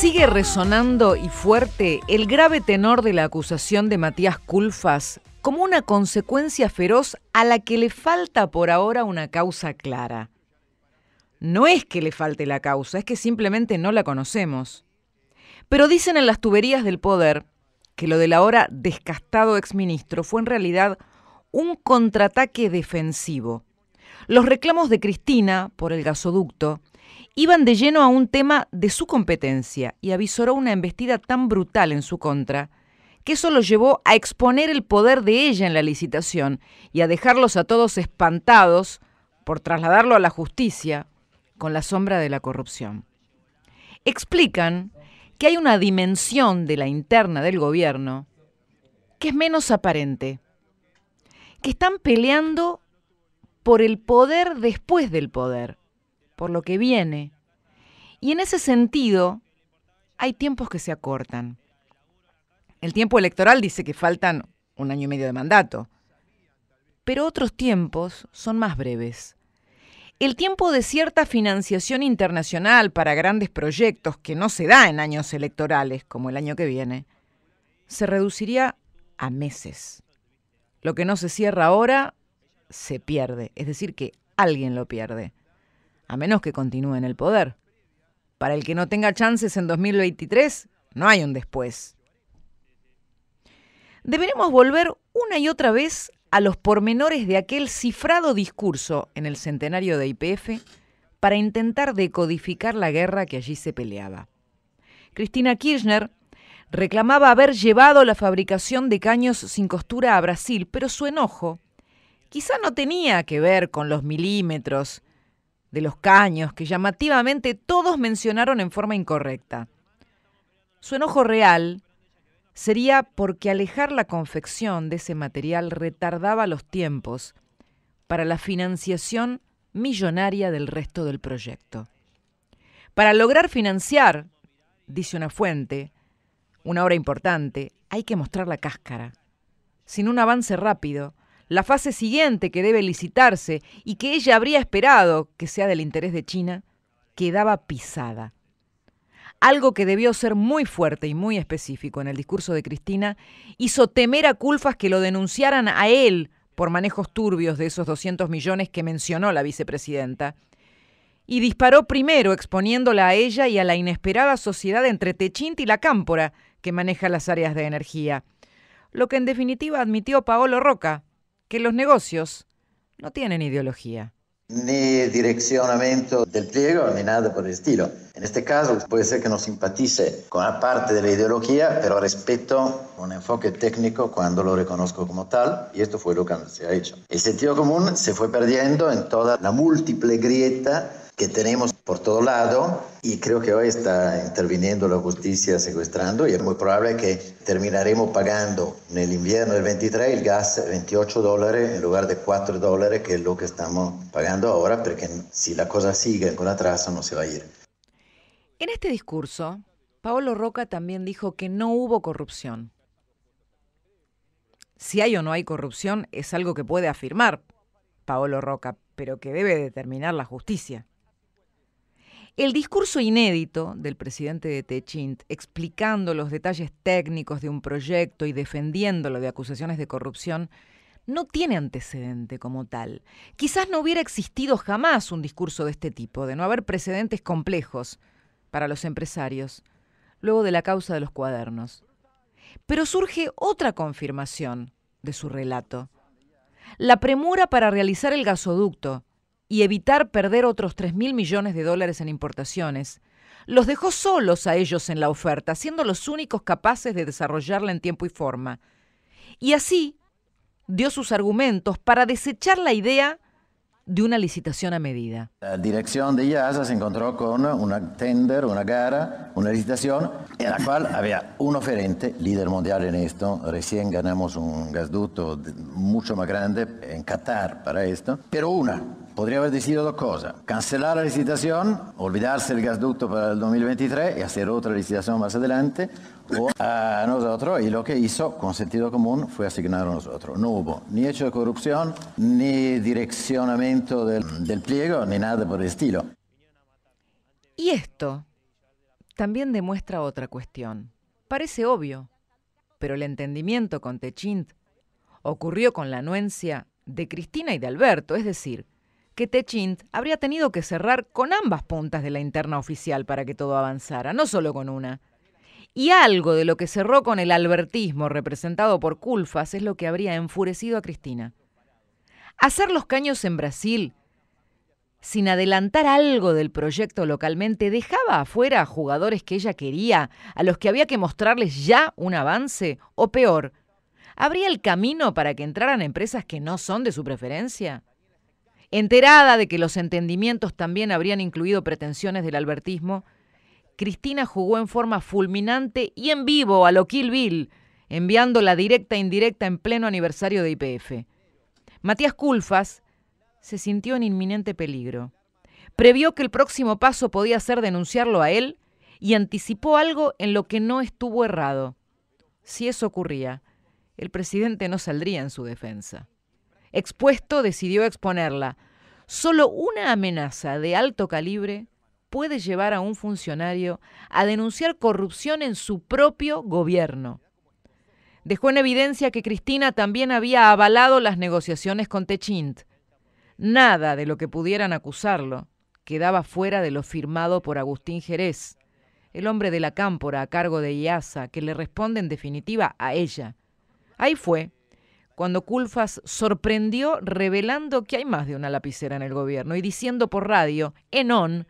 Sigue resonando y fuerte el grave tenor de la acusación de Matías Culfas como una consecuencia feroz a la que le falta por ahora una causa clara. No es que le falte la causa, es que simplemente no la conocemos. Pero dicen en las tuberías del poder que lo del ahora descastado exministro fue en realidad un contraataque defensivo. Los reclamos de Cristina por el gasoducto, iban de lleno a un tema de su competencia y avisoró una embestida tan brutal en su contra que eso lo llevó a exponer el poder de ella en la licitación y a dejarlos a todos espantados por trasladarlo a la justicia con la sombra de la corrupción. Explican que hay una dimensión de la interna del gobierno que es menos aparente, que están peleando por el poder después del poder, por lo que viene. Y en ese sentido, hay tiempos que se acortan. El tiempo electoral dice que faltan un año y medio de mandato, pero otros tiempos son más breves. El tiempo de cierta financiación internacional para grandes proyectos que no se da en años electorales, como el año que viene, se reduciría a meses. Lo que no se cierra ahora se pierde, es decir, que alguien lo pierde a menos que continúe en el poder. Para el que no tenga chances en 2023, no hay un después. Deberemos volver una y otra vez a los pormenores de aquel cifrado discurso en el centenario de IPF para intentar decodificar la guerra que allí se peleaba. Cristina Kirchner reclamaba haber llevado la fabricación de caños sin costura a Brasil, pero su enojo quizá no tenía que ver con los milímetros de los caños que llamativamente todos mencionaron en forma incorrecta. Su enojo real sería porque alejar la confección de ese material retardaba los tiempos para la financiación millonaria del resto del proyecto. Para lograr financiar, dice una fuente, una obra importante, hay que mostrar la cáscara. Sin un avance rápido, la fase siguiente que debe licitarse y que ella habría esperado que sea del interés de China, quedaba pisada. Algo que debió ser muy fuerte y muy específico en el discurso de Cristina hizo temer a culpas que lo denunciaran a él por manejos turbios de esos 200 millones que mencionó la vicepresidenta. Y disparó primero exponiéndola a ella y a la inesperada sociedad entre Techint y la Cámpora, que maneja las áreas de energía. Lo que en definitiva admitió Paolo Roca, que los negocios no tienen ideología. Ni direccionamiento del pliego, ni nada por el estilo. En este caso puede ser que no simpatice con la parte de la ideología, pero respeto un enfoque técnico cuando lo reconozco como tal, y esto fue lo que se ha hecho. El sentido común se fue perdiendo en toda la múltiple grieta que tenemos por todo lado y creo que hoy está interviniendo la justicia secuestrando y es muy probable que terminaremos pagando en el invierno del 23 el gas 28 dólares en lugar de 4 dólares que es lo que estamos pagando ahora porque si la cosa sigue con atraso no se va a ir. En este discurso, Paolo Roca también dijo que no hubo corrupción. Si hay o no hay corrupción es algo que puede afirmar Paolo Roca, pero que debe determinar la justicia. El discurso inédito del presidente de Techint, explicando los detalles técnicos de un proyecto y defendiéndolo de acusaciones de corrupción, no tiene antecedente como tal. Quizás no hubiera existido jamás un discurso de este tipo, de no haber precedentes complejos para los empresarios, luego de la causa de los cuadernos. Pero surge otra confirmación de su relato. La premura para realizar el gasoducto, y evitar perder otros 3 mil millones de dólares en importaciones, los dejó solos a ellos en la oferta, siendo los únicos capaces de desarrollarla en tiempo y forma. Y así dio sus argumentos para desechar la idea de una licitación a medida. La dirección de IASA se encontró con una tender, una gara, una licitación, en la cual había un oferente, líder mundial en esto, recién ganamos un gasduto mucho más grande en Qatar para esto, pero una Podría haber decidido dos cosas, cancelar la licitación, olvidarse del gasducto para el 2023 y hacer otra licitación más adelante, o a ah, nosotros, y lo que hizo con sentido común fue asignar a nosotros. No hubo ni hecho de corrupción, ni direccionamiento del, pliego, ni nada por el estilo. Y esto también demuestra otra cuestión. Parece obvio, pero el entendimiento con Techint ocurrió con la anuencia de Cristina y de Alberto, es decir, que Techint habría tenido que cerrar con ambas puntas de la interna oficial para que todo avanzara, no solo con una. Y algo de lo que cerró con el albertismo representado por Culfas es lo que habría enfurecido a Cristina. Hacer los caños en Brasil sin adelantar algo del proyecto localmente, dejaba afuera a jugadores que ella quería, a los que había que mostrarles ya un avance, o peor, ¿abría el camino para que entraran empresas que no son de su preferencia? Enterada de que los entendimientos también habrían incluido pretensiones del albertismo, Cristina jugó en forma fulminante y en vivo a lo Kill Bill, enviando la directa e indirecta en pleno aniversario de IPF. Matías Culfas se sintió en inminente peligro. Previó que el próximo paso podía ser denunciarlo a él y anticipó algo en lo que no estuvo errado. Si eso ocurría, el presidente no saldría en su defensa expuesto decidió exponerla. Solo una amenaza de alto calibre puede llevar a un funcionario a denunciar corrupción en su propio gobierno. Dejó en evidencia que Cristina también había avalado las negociaciones con Techint. Nada de lo que pudieran acusarlo quedaba fuera de lo firmado por Agustín Jerez, el hombre de la cámpora a cargo de IASA, que le responde en definitiva a ella. Ahí fue, cuando Culfas sorprendió revelando que hay más de una lapicera en el gobierno y diciendo por radio, en on,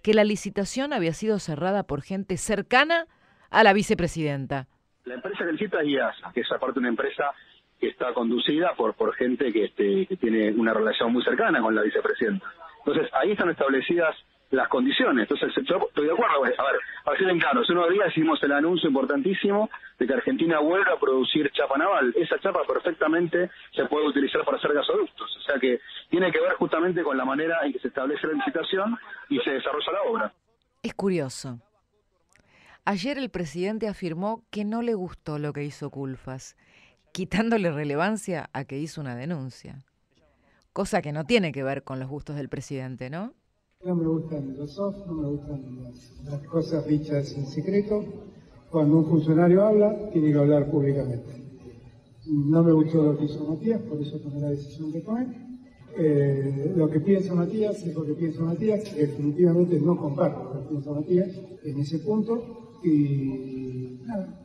que la licitación había sido cerrada por gente cercana a la vicepresidenta. La empresa que licita es IASA, que es aparte una empresa que está conducida por, por gente que, este, que tiene una relación muy cercana con la vicepresidenta. Entonces, ahí están establecidas las condiciones. Entonces, yo estoy de acuerdo. Pues, a ver, a ver en claro, hace unos días hicimos el anuncio importantísimo de que Argentina vuelva a producir chapa naval. Esa chapa perfectamente se puede utilizar para hacer gasoductos. O sea que tiene que ver justamente con la manera en que se establece la licitación y se desarrolla la obra. Es curioso. Ayer el presidente afirmó que no le gustó lo que hizo Culfas, quitándole relevancia a que hizo una denuncia. Cosa que no tiene que ver con los gustos del presidente, ¿no? No me gustan los soft, no me gustan las, cosas dichas en secreto. Cuando un funcionario habla, tiene que hablar públicamente. No me gustó lo que hizo Matías, por eso tomé la decisión que tomé. Eh, lo que piensa Matías es lo que piensa Matías, definitivamente no comparto lo que piensa Matías en ese punto. Y nada.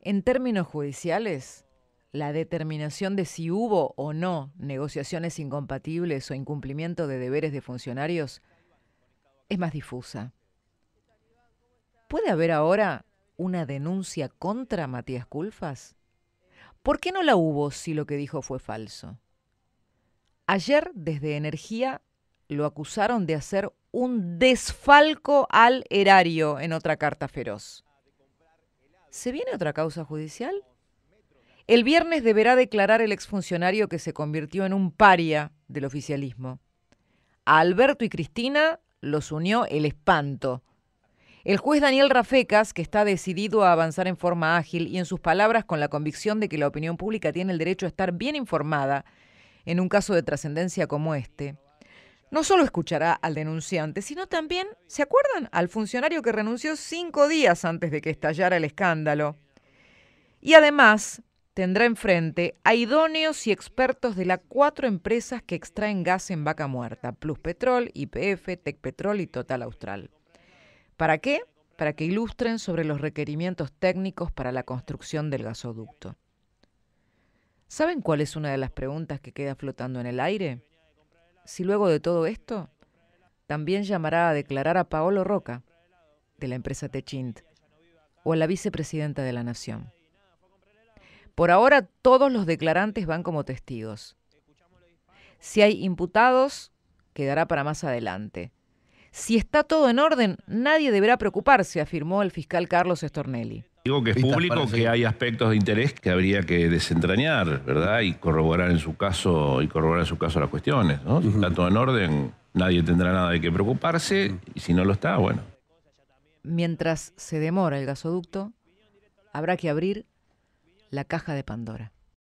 En términos judiciales, la determinación de si hubo o no negociaciones incompatibles o incumplimiento de deberes de funcionarios es más difusa. ¿Puede haber ahora una denuncia contra Matías Culfas? ¿Por qué no la hubo si lo que dijo fue falso? Ayer desde Energía lo acusaron de hacer un desfalco al erario en otra carta feroz. ¿Se viene otra causa judicial? El viernes deberá declarar el exfuncionario que se convirtió en un paria del oficialismo. A Alberto y Cristina los unió el espanto. El juez Daniel Rafecas, que está decidido a avanzar en forma ágil y en sus palabras con la convicción de que la opinión pública tiene el derecho a estar bien informada en un caso de trascendencia como este, no solo escuchará al denunciante, sino también, ¿se acuerdan?, al funcionario que renunció cinco días antes de que estallara el escándalo. Y además tendrá enfrente a idóneos y expertos de las cuatro empresas que extraen gas en vaca muerta, Plus Petrol, IPF, Petrol y Total Austral. ¿Para qué? Para que ilustren sobre los requerimientos técnicos para la construcción del gasoducto. ¿Saben cuál es una de las preguntas que queda flotando en el aire? Si luego de todo esto, también llamará a declarar a Paolo Roca, de la empresa Techint, o a la vicepresidenta de la Nación. Por ahora todos los declarantes van como testigos. Si hay imputados, quedará para más adelante. Si está todo en orden, nadie deberá preocuparse, afirmó el fiscal Carlos Estornelli. Digo que es público que hay aspectos de interés que habría que desentrañar, ¿verdad? Y corroborar en su caso, y corroborar en su caso las cuestiones, Si está todo en orden, nadie tendrá nada de qué preocuparse, y si no lo está, bueno. Mientras se demora el gasoducto, habrá que abrir la caja de Pandora.